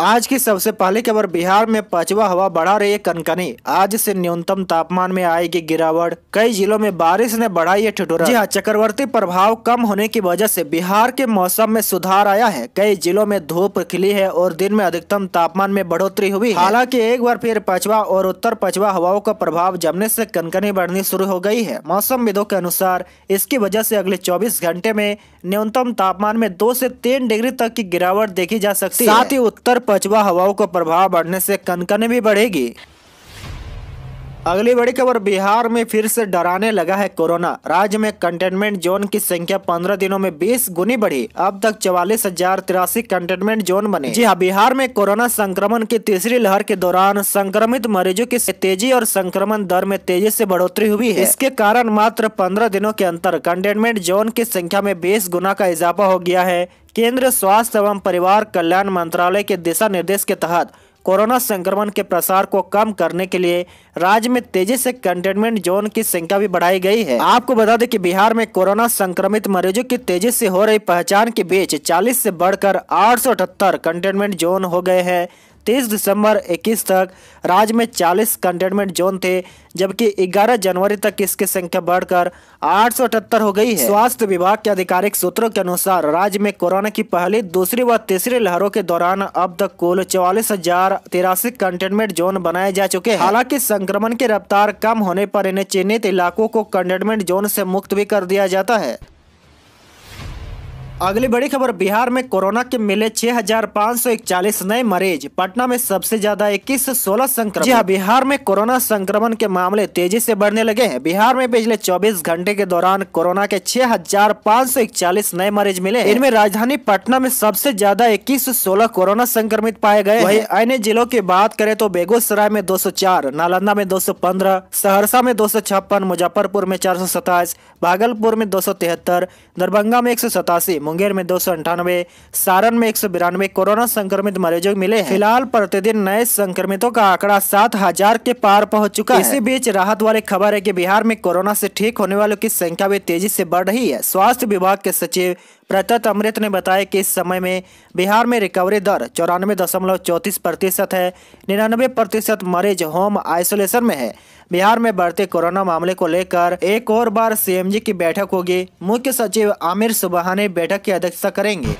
आज की सबसे पहली खबर बिहार में पछवा हवा बढ़ा रही है कनकनी आज से न्यूनतम तापमान में आएगी गिरावट कई जिलों में बारिश ने बढ़ाई है ठिठुर जी हाँ चक्रवर्ती प्रभाव कम होने की वजह से बिहार के मौसम में सुधार आया है कई जिलों में धूप खिली है और दिन में अधिकतम तापमान में बढ़ोतरी हुई हालांकि एक बार फिर पछवा और उत्तर पछवा हवाओं का प्रभाव जमने ऐसी कनकनी बढ़नी शुरू हो गयी है मौसम विदो के अनुसार इसकी वजह ऐसी अगले चौबीस घंटे में न्यूनतम तापमान में दो ऐसी तीन डिग्री तक की गिरावट देखी जा सकती है साथ ही उत्तर पछुआ हवाओं का प्रभाव बढ़ने से कनकन भी बढ़ेगी अगली बड़ी खबर बिहार में फिर से डराने लगा है कोरोना राज्य में कंटेनमेंट जोन की संख्या 15 दिनों में 20 गुनी बढ़ी अब तक चौवालीस हजार तिरासी कंटेनमेंट जोन बने जी हाँ बिहार में कोरोना संक्रमण की तीसरी लहर के दौरान संक्रमित मरीजों की तेजी और संक्रमण दर में तेजी से बढ़ोतरी हुई है इसके कारण मात्र पंद्रह दिनों के अंतर कंटेनमेंट जोन की संख्या में बीस गुना का इजाफा हो गया है केंद्र स्वास्थ्य एवं परिवार कल्याण मंत्रालय के दिशा निर्देश के तहत कोरोना संक्रमण के प्रसार को कम करने के लिए राज्य में तेजी से कंटेनमेंट जोन की संख्या भी बढ़ाई गई है आपको बता दें कि बिहार में कोरोना संक्रमित मरीजों की तेजी से हो रही पहचान के बीच 40 से बढ़कर आठ कंटेनमेंट जोन हो गए हैं तेईस दिसंबर 21 तक राज्य में 40 कंटेनमेंट जोन थे जबकि 11 जनवरी तक इसकी संख्या बढ़कर आठ हो गई है स्वास्थ्य विभाग के आधिकारिक सूत्रों के अनुसार राज्य में कोरोना की पहली दूसरी व तीसरी लहरों के दौरान अब तक कुल चौवालीस हजार तिरासी कंटेनमेंट जोन बनाए जा चुके हैं हालांकि संक्रमण की रफ्तार कम होने पर इन्हें चिन्हित इलाकों को कंटेनमेंट जोन से मुक्त भी कर दिया जाता है अगली बड़ी खबर बिहार में कोरोना के मिले 6,541 नए मरीज पटना में सबसे ज्यादा इक्कीस सोलह संक्रमण जी हाँ बिहार में कोरोना संक्रमण के मामले तेजी से बढ़ने लगे हैं बिहार में पिछले 24 घंटे के दौरान कोरोना के 6,541 नए मरीज मिले इनमें राजधानी पटना में सबसे ज्यादा इक्कीस सोलह कोरोना संक्रमित पाए गए वही अन्य जिलों की बात करें तो बेगूसराय में दो नालंदा में दो सहरसा में दो मुजफ्फरपुर में चार भागलपुर में दो दरभंगा में एक मुंगेर में दो सारण में एक कोरोना संक्रमित मरीजों मिले फिलहाल प्रतिदिन नए संक्रमितों का आंकड़ा सात हजार के पार पहुंच चुका इसी बीच राहत वाली खबर है कि बिहार में कोरोना से ठीक होने वालों की संख्या भी तेजी से बढ़ रही है स्वास्थ्य विभाग के सचिव प्रतत अमृत ने बताया कि इस समय में बिहार में रिकवरी दर चौरानवे दशमलव चौंतीस प्रतिशत है निन्यानवे प्रतिशत मरीज होम आइसोलेशन में है बिहार में बढ़ते कोरोना मामले को लेकर एक और बार सीएमजी की बैठक होगी मुख्य सचिव आमिर सुबहानी बैठक की अध्यक्षता करेंगे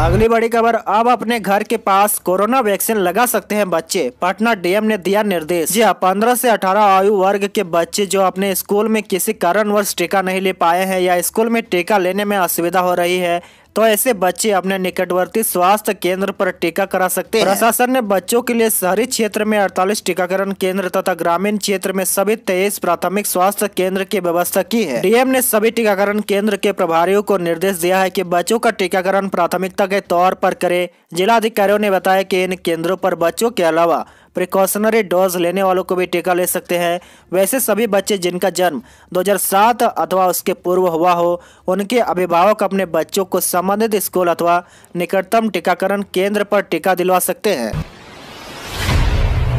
अगली बड़ी खबर अब अपने घर के पास कोरोना वैक्सीन लगा सकते हैं बच्चे पटना डीएम ने दिया निर्देश जी हाँ पंद्रह से अठारह आयु वर्ग के बच्चे जो अपने स्कूल में किसी कारणवश टीका नहीं ले पाए हैं या स्कूल में टीका लेने में असुविधा हो रही है तो ऐसे बच्चे अपने निकटवर्ती स्वास्थ्य केंद्र पर टीका करा सकते हैं प्रशासन ने बच्चों के लिए शहरी क्षेत्र में अड़तालीस टीकाकरण केंद्र तथा ग्रामीण क्षेत्र में सभी तेईस प्राथमिक स्वास्थ्य केंद्र की व्यवस्था की है डीएम ने सभी टीकाकरण केंद्र के प्रभारियों को निर्देश दिया है की बच्चों का टीकाकरण प्राथमिकता के तौर पर करे जिला अधिकारियों ने बताया की इन केंद्रों पर बच्चों के अलावा प्रिकॉशनरी डोज लेने वालों को भी टीका ले सकते हैं वैसे सभी बच्चे जिनका जन्म 2007 अथवा उसके पूर्व हुआ हो उनके अभिभावक अपने बच्चों को संबंधित स्कूल अथवा निकटतम टीकाकरण केंद्र पर टीका दिलवा सकते हैं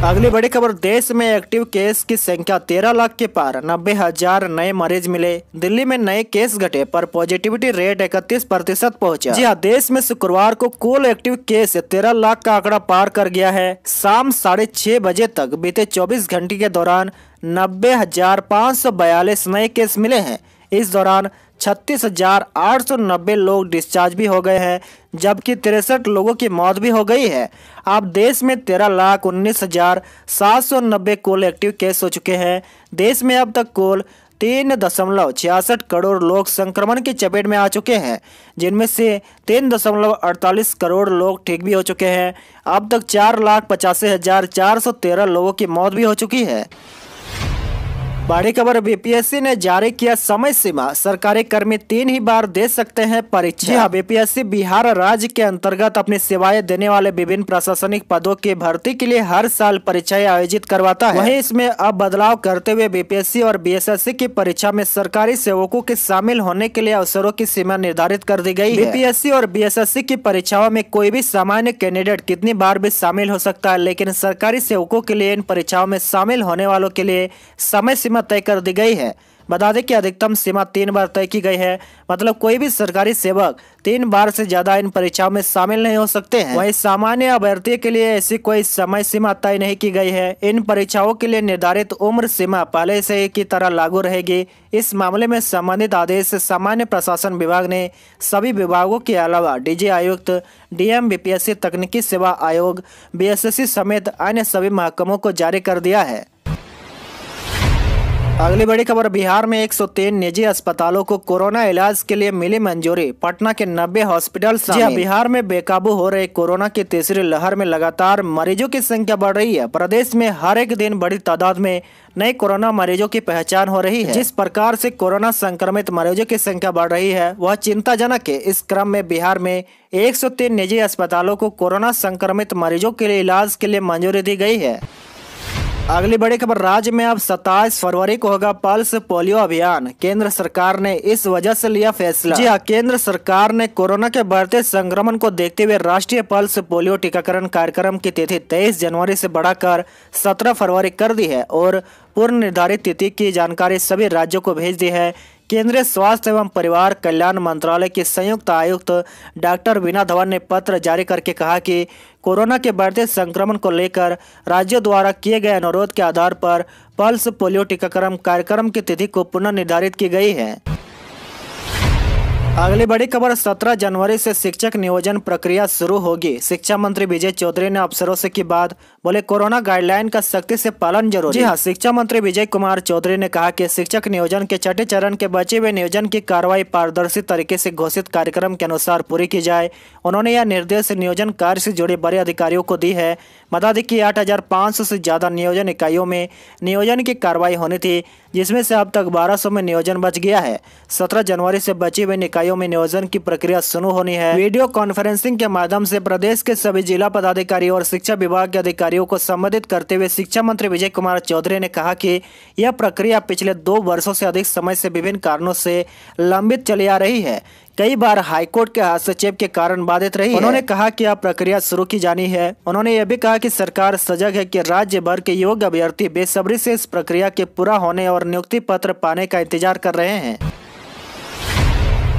अगली बड़ी खबर देश में एक्टिव केस की संख्या 13 लाख के पार नब्बे हजार नए मरीज मिले दिल्ली में नए केस घटे पर पॉजिटिविटी रेट 31 प्रतिशत पहुँचा जी हाँ देश में शुक्रवार को कुल एक्टिव केस 13 लाख का आंकड़ा पार कर गया है शाम साढ़े छह बजे तक बीते 24 घंटे के दौरान नब्बे हजार पाँच सौ बयालीस नए केस मिले हैं इस दौरान छत्तीस हजार आठ सौ नब्बे लोग डिस्चार्ज भी हो गए हैं जबकि तिरसठ लोगों की मौत भी हो गई है अब देश में तेरह लाख उन्नीस हजार सात सौ नब्बे कुल एक्टिव केस हो चुके हैं देश में अब तक कुल तीन दशमलव छियासठ करोड़ लोग संक्रमण की चपेट में आ चुके हैं जिनमें से तीन दशमलव अड़तालीस करोड़ लोग ठीक भी हो चुके हैं अब तक चार लाख पचासी हजार चार सौ तेरह लोगों की मौत भी हो चुकी है बड़ी खबर बीपीएससी ने जारी किया समय सीमा सरकारी कर्मी तीन ही बार दे सकते हैं परीक्षा बीपीएससी बिहार राज्य के अंतर्गत अपनी सेवाएं देने वाले विभिन्न प्रशासनिक पदों की भर्ती के लिए हर साल परीक्षाएं आयोजित करवाता है वहीं इसमें अब बदलाव करते हुए बीपीएससी और बीएसएससी की परीक्षा में सरकारी सेवकों के शामिल होने के लिए अवसरों की सीमा निर्धारित कर दी गयी बीपीएससी और बी की परीक्षाओं में कोई भी सामान्य कैंडिडेट कितनी बार भी शामिल हो सकता है लेकिन सरकारी सेवकों के लिए इन परीक्षाओं में शामिल होने वालों के लिए समय सीमा सीमा तय कर दी गई है बता दें कि अधिकतम सीमा तीन बार तय की गई है मतलब कोई भी सरकारी सेवक तीन बार से ज्यादा इन परीक्षाओं में शामिल नहीं हो सकते हैं वहीं सामान्य अभ्यर्थी के लिए ऐसी कोई समय सीमा तय नहीं की गई है इन परीक्षाओं के लिए निर्धारित उम्र सीमा पहले से ही की तरह लागू रहेगी इस मामले में संबंधित आदेश सामान्य प्रशासन विभाग ने सभी विभागों के अलावा डीजी आयुक्त डीएम बीपीएससी तकनीकी सेवा आयोग बी समेत अन्य सभी महकमों को जारी कर दिया है अगली बड़ी खबर बिहार में 103 निजी अस्पतालों को कोरोना इलाज के लिए मिली मंजूरी पटना के 90 हॉस्पिटल हाँ, बिहार में बेकाबू हो रहे कोरोना की तीसरी लहर में लगातार मरीजों की संख्या बढ़ रही है प्रदेश में हर एक दिन बड़ी तादाद में नए कोरोना मरीजों की पहचान हो रही है जिस प्रकार से कोरोना संक्रमित मरीजों की संख्या बढ़ रही है वह चिंताजनक है इस क्रम में बिहार में 103 निजी अस्पतालों को कोरोना संक्रमित मरीजों के लिए इलाज के लिए मंजूरी दी गई है अगली बड़ी खबर राज्य में अब 27 फरवरी को होगा पल्स पोलियो अभियान केंद्र सरकार ने इस वजह से लिया फैसला जी हाँ केंद्र सरकार ने कोरोना के बढ़ते संक्रमण को देखते हुए राष्ट्रीय पल्स पोलियो टीकाकरण कार्यक्रम की तिथि 23 जनवरी से बढ़ाकर 17 फरवरी कर दी है और पूर्व निर्धारित तिथि की जानकारी सभी राज्यों को भेज दी है केंद्रीय स्वास्थ्य एवं परिवार कल्याण मंत्रालय के संयुक्त आयुक्त डॉक्टर वीना धवन ने पत्र जारी करके कहा कि कोरोना के बढ़ते संक्रमण को लेकर राज्यों द्वारा किए गए अनुरोध के आधार पर पल्स पोलियो टीकाकरण कार्यक्रम की तिथि को पुनर्निर्धारित की गई है अगली बड़ी खबर 17 जनवरी से शिक्षक नियोजन प्रक्रिया शुरू होगी शिक्षा मंत्री विजय चौधरी ने अफसरों से की बात बोले कोरोना गाइडलाइन का सख्ती से पालन जरूरी जी हाँ शिक्षा मंत्री विजय कुमार चौधरी ने कहा कि शिक्षक नियोजन के छठे चरण के बचे हुए नियोजन की कार्रवाई पारदर्शी तरीके से घोषित कार्यक्रम के अनुसार पूरी की जाए उन्होंने यह निर्देश नियोजन कार्य से जुड़े बड़े अधिकारियों को दी है बता दें कि 8,500 से ज़्यादा नियोजन इकाइयों में नियोजन की कार्रवाई होनी थी जिसमें से अब तक 1200 में नियोजन बच गया है 17 जनवरी से बची हुई निकायों में नियोजन की प्रक्रिया शुरू होनी है वीडियो कॉन्फ्रेंसिंग के माध्यम से प्रदेश के सभी जिला पदाधिकारी और शिक्षा विभाग के अधिकारियों को संबोधित करते हुए शिक्षा मंत्री विजय कुमार चौधरी ने कहा कि यह प्रक्रिया पिछले दो वर्षों से अधिक समय से विभिन्न कारणों से लंबित चली आ रही है कई बार हाईकोर्ट के हस्तक्षेप के कारण बाधित रही उन्होंने कहा कि अब प्रक्रिया शुरू की जानी है उन्होंने यह भी कहा कि सरकार सजग है कि राज्य भर के योग्य अभ्यर्थी बेसब्री से इस प्रक्रिया के पूरा होने और नियुक्ति पत्र पाने का इंतजार कर रहे हैं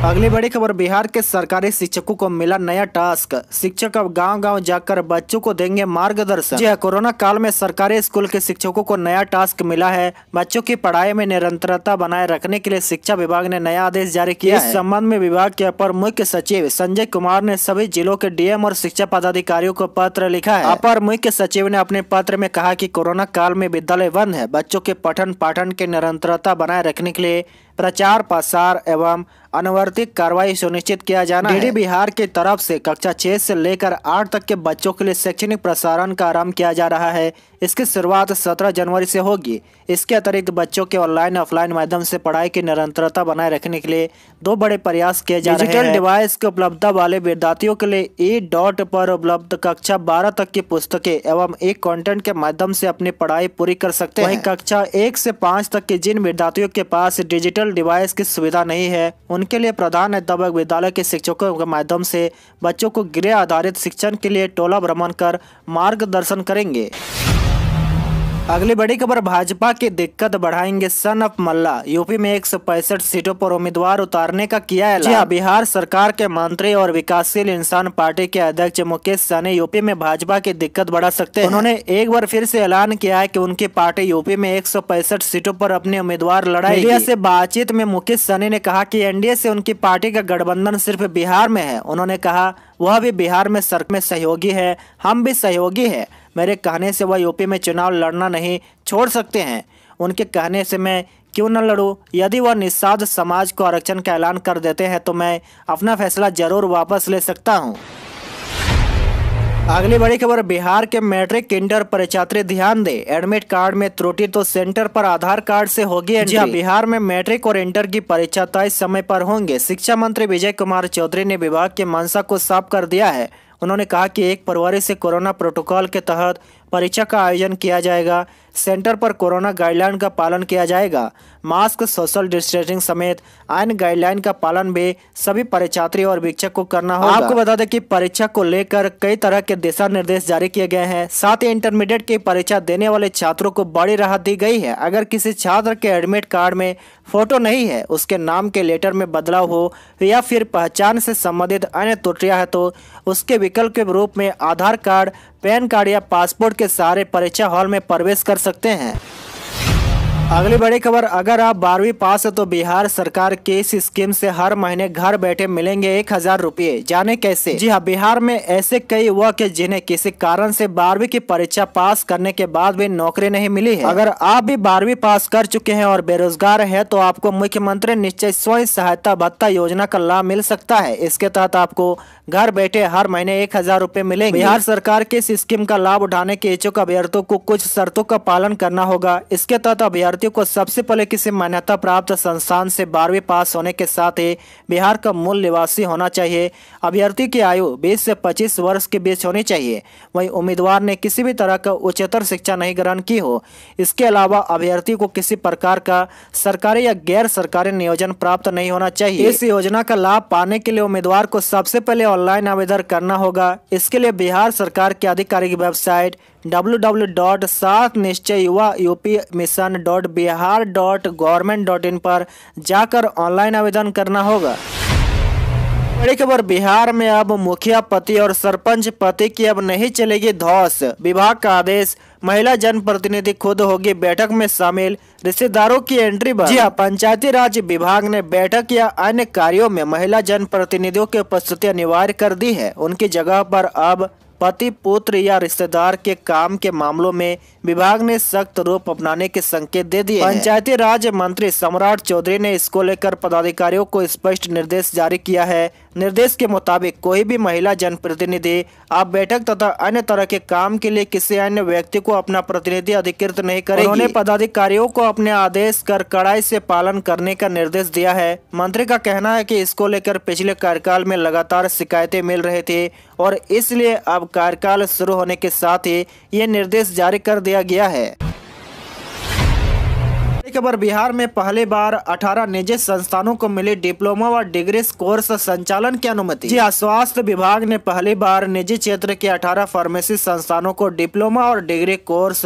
अगली बड़ी खबर बिहार के सरकारी शिक्षकों को मिला नया टास्क शिक्षक अब गांव-गांव जाकर बच्चों को देंगे मार्गदर्शन जी हाँ, कोरोना काल में सरकारी स्कूल के शिक्षकों को नया टास्क मिला है बच्चों की पढ़ाई में निरंतरता बनाए रखने के लिए शिक्षा विभाग ने नया आदेश जारी किया इस संबंध में विभाग के अपर मुख्य सचिव संजय कुमार ने सभी जिलों के डीएम और शिक्षा पदाधिकारियों को पत्र लिखा है अपर मुख्य सचिव ने अपने पत्र में कहा की कोरोना काल में विद्यालय बंद है बच्चों के पठन पाठन के निरंतरता बनाए रखने के लिए प्रचार प्रसार एवं अनुवर्तित कार्रवाई सुनिश्चित किया जाना डी बिहार की तरफ से कक्षा छः से लेकर आठ तक के बच्चों के लिए शैक्षणिक प्रसारण का आरंभ किया जा रहा है इसकी शुरुआत 17 जनवरी से होगी इसके अतिरिक्त बच्चों के ऑनलाइन ऑफलाइन माध्यम से पढ़ाई की निरंतरता बनाए रखने के लिए दो बड़े प्रयास किए जा रहे हैं डिजिटल डिवाइस की उपलब्धता वाले विद्यार्थियों के लिए ई डॉट पर उपलब्ध कक्षा बारह तक की पुस्तकें एवं एक कंटेंट के माध्यम से अपनी पढ़ाई पूरी कर सकते हैं कक्षा एक से पाँच तक के जिन विद्यार्थियों के पास डिजिटल डिजिटल डिवाइस की सुविधा नहीं है उनके लिए प्रधान अध्यापक विद्यालय के शिक्षकों के माध्यम से बच्चों को गृह आधारित शिक्षण के लिए टोला भ्रमण कर मार्गदर्शन करेंगे अगली बड़ी खबर भाजपा की दिक्कत बढ़ाएंगे सन ऑफ मल्ला यूपी में एक सीटों पर उम्मीदवार उतारने का किया है हाँ। बिहार सरकार के मंत्री और विकासशील इंसान पार्टी के अध्यक्ष मुकेश सहनी यूपी में भाजपा की दिक्कत बढ़ा सकते हैं उन्होंने एक बार फिर से ऐलान किया है कि उनकी पार्टी यूपी में एक सीटों पर अपने उम्मीदवार लड़ाई मीडिया ऐसी बातचीत में मुकेश सहनी ने कहा की एनडीए ऐसी उनकी पार्टी का गठबंधन सिर्फ बिहार में है उन्होंने कहा वह भी बिहार में सर में सहयोगी है हम भी सहयोगी है मेरे कहने से वह यूपी में चुनाव लड़ना नहीं छोड़ सकते हैं उनके कहने से मैं क्यों न लड़ूँ यदि वह निषाद समाज को आरक्षण का ऐलान कर देते हैं तो मैं अपना फैसला जरूर वापस ले सकता हूँ अगली बड़ी खबर बिहार के मैट्रिक इंटर परीक्षार्थी ध्यान दे एडमिट कार्ड में त्रुटि तो सेंटर पर आधार कार्ड से होगी हाँ। एंट्री बिहार में मैट्रिक और इंटर की परीक्षा तय समय पर होंगे शिक्षा मंत्री विजय कुमार चौधरी ने विभाग के मंशा को साफ कर दिया है उन्होंने कहा कि एक फरवरी से कोरोना प्रोटोकॉल के तहत परीक्षा का आयोजन किया जाएगा सेंटर पर कोरोना गाइडलाइन का पालन किया जाएगा मास्क सोशल डिस्टेंसिंग समेत अन्य गाइडलाइन का पालन भी सभी परीक्षार्थी और वीक्षक को करना होगा आपको बता दें कि परीक्षा को लेकर कई तरह के दिशा निर्देश जारी किए गए हैं साथ ही इंटरमीडिएट की परीक्षा देने वाले छात्रों को बड़ी राहत दी गई है अगर किसी छात्र के एडमिट कार्ड में फोटो नहीं है उसके नाम के लेटर में बदलाव हो या फिर पहचान से संबंधित अन्य त्रुटियां है तो उसके विकल्प के रूप में आधार कार्ड पैन कार्ड या पासपोर्ट के सहारे परीक्षा हॉल में प्रवेश कर सकते हैं अगली बड़ी खबर अगर आप बारहवीं पास है तो बिहार सरकार के इस स्कीम से हर महीने घर बैठे मिलेंगे एक हजार रूपए जाने कैसे जी हाँ बिहार में ऐसे कई युवा के जिन्हें किसी कारण से बारहवीं की परीक्षा पास करने के बाद भी नौकरी नहीं मिली है अगर आप भी बारहवीं पास कर चुके हैं और बेरोजगार है तो आपको मुख्यमंत्री निश्चय स्वयं सहायता भत्ता योजना का लाभ मिल सकता है इसके तहत आपको घर बैठे हर महीने एक हजार रूपए मिलेंगे बिहार सरकार के इस स्कीम का लाभ उठाने के इच्छुक अभ्यर्थियों को कुछ शर्तों का पालन करना होगा इसके तहत अभ्यर्थी भारतीयों को सबसे पहले किसी मान्यता प्राप्त संस्थान से बारहवीं पास होने के साथ ही बिहार का मूल निवासी होना चाहिए अभ्यर्थी की आयु 20 से 25 वर्ष के बीच होनी चाहिए वहीं उम्मीदवार ने किसी भी तरह का उच्चतर शिक्षा नहीं ग्रहण की हो इसके अलावा अभ्यर्थी को किसी प्रकार का सरकारी या गैर सरकारी नियोजन प्राप्त नहीं होना चाहिए इस योजना का लाभ पाने के लिए उम्मीदवार को सबसे पहले ऑनलाइन आवेदन करना होगा इसके लिए बिहार सरकार की आधिकारिक वेबसाइट डब्ल्यू डब्ल्यू डॉट सात निश्चय युवा यूपी mission dot Bihar dot government dot in पर जाकर ऑनलाइन आवेदन करना होगा बड़ी खबर बिहार में अब मुखिया पति और सरपंच पति की अब नहीं चलेगी धौस विभाग का आदेश महिला जनप्रतिनिधि खुद होगी बैठक में शामिल रिश्तेदारों की एंट्री जी हाँ, पंचायती राज विभाग ने बैठक या अन्य कार्यों में महिला जनप्रतिनिधियों की उपस्थिति अनिवार्य कर दी है उनकी जगह पर अब पति पुत्र या रिश्तेदार के काम के मामलों में विभाग ने सख्त रूप अपनाने के संकेत दे दिए पंचायती राज मंत्री सम्राट चौधरी ने इसको लेकर पदाधिकारियों को स्पष्ट निर्देश जारी किया है निर्देश के मुताबिक कोई भी महिला जनप्रतिनिधि अब बैठक तथा अन्य तरह के काम के लिए किसी अन्य व्यक्ति को अपना प्रतिनिधि अधिकृत नहीं करे उन्होंने पदाधिकारियों को अपने आदेश कर कड़ाई से पालन करने का निर्देश दिया है मंत्री का कहना है कि इसको लेकर पिछले कार्यकाल में लगातार शिकायतें मिल रहे थे और इसलिए अब कार्यकाल शुरू होने के साथ ही ये निर्देश जारी कर दिया किया गया है खबर बिहार में पहले बार 18 निजी संस्थानों को मिले डिप्लोमा व डिग्री कोर्स संचालन की अनुमति जी हाँ, स्वास्थ्य विभाग ने पहली बार निजी क्षेत्र के 18 फार्मेसी संस्थानों को डिप्लोमा और डिग्री कोर्स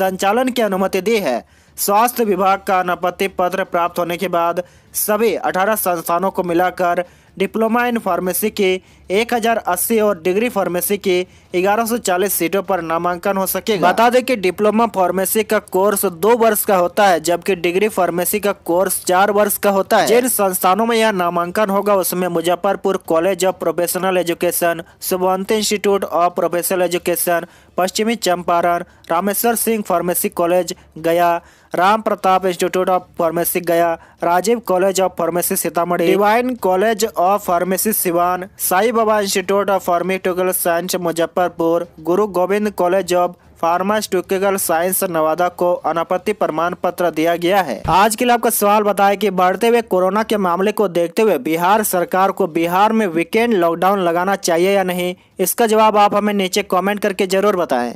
संचालन की अनुमति दी है स्वास्थ्य विभाग का अनापत्ति पत्र प्राप्त होने के बाद सभी 18 संस्थानों को मिलाकर डिप्लोमा इन फार्मेसी के 1080 और डिग्री फार्मेसी के 1140 सीटों पर नामांकन हो सकेगा बता दें कि डिप्लोमा फार्मेसी का कोर्स दो वर्ष का होता है जबकि डिग्री फार्मेसी का कोर्स चार वर्ष का होता है जिन संस्थानों में यह नामांकन होगा उसमें Muzaffarpur college of professional education Subant institute of professional education पश्चिमी Champaran Rameshwar Singh pharmacy college Gaya Ram Pratap institute of pharmacy Gaya Rajiv college of pharmacy Sitamarhi divine college of pharmacy Siwan Sai Baba institute of pharmaceutical science Muzaffarpur Guru Gobind college of pharmaceutical science Nawada को अनापत्ति प्रमाण पत्र दिया गया है आज के लिए आपका सवाल बताया कि बढ़ते हुए कोरोना के मामले को देखते हुए बिहार सरकार को बिहार में वीकेंड लॉकडाउन लगाना चाहिए या नहीं इसका जवाब आप हमें नीचे कमेंट करके जरूर बताएं